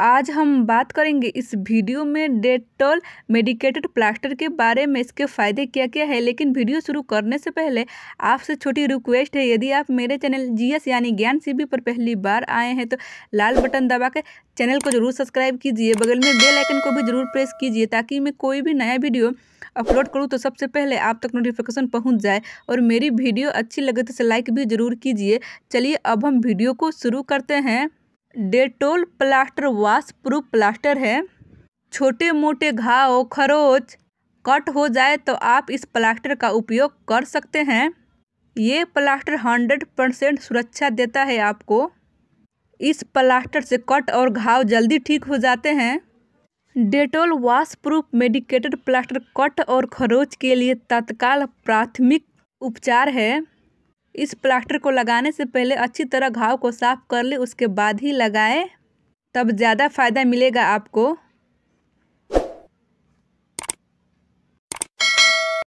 आज हम बात करेंगे इस वीडियो में डेटॉल मेडिकेटेड प्लास्टर के बारे में इसके फ़ायदे क्या क्या है लेकिन वीडियो शुरू करने से पहले आपसे छोटी रिक्वेस्ट है यदि आप मेरे चैनल जीएस यानी ज्ञान सीबी पर पहली बार आए हैं तो लाल बटन दबा के चैनल को जरूर सब्सक्राइब कीजिए बगल में बेल आइकन को भी जरूर प्रेस कीजिए ताकि मैं कोई भी नया वीडियो अपलोड करूँ तो सबसे पहले आप तक नोटिफिकेशन पहुँच जाए और मेरी वीडियो अच्छी लगे तो लाइक भी ज़रूर कीजिए चलिए अब हम वीडियो को शुरू करते हैं Dettol plaster wash proof plaster है छोटे मोटे घाव खरोच कट हो जाए तो आप इस प्लास्टर का उपयोग कर सकते हैं ये प्लास्टर हंड्रेड परसेंट सुरक्षा देता है आपको इस प्लास्टर से कट और घाव जल्दी ठीक हो जाते हैं Dettol wash proof medicated plaster cut और खरोच के लिए तत्काल प्राथमिक उपचार है इस प्लास्टर को लगाने से पहले अच्छी तरह घाव को साफ कर ले उसके बाद ही लगाएं तब ज़्यादा फायदा मिलेगा आपको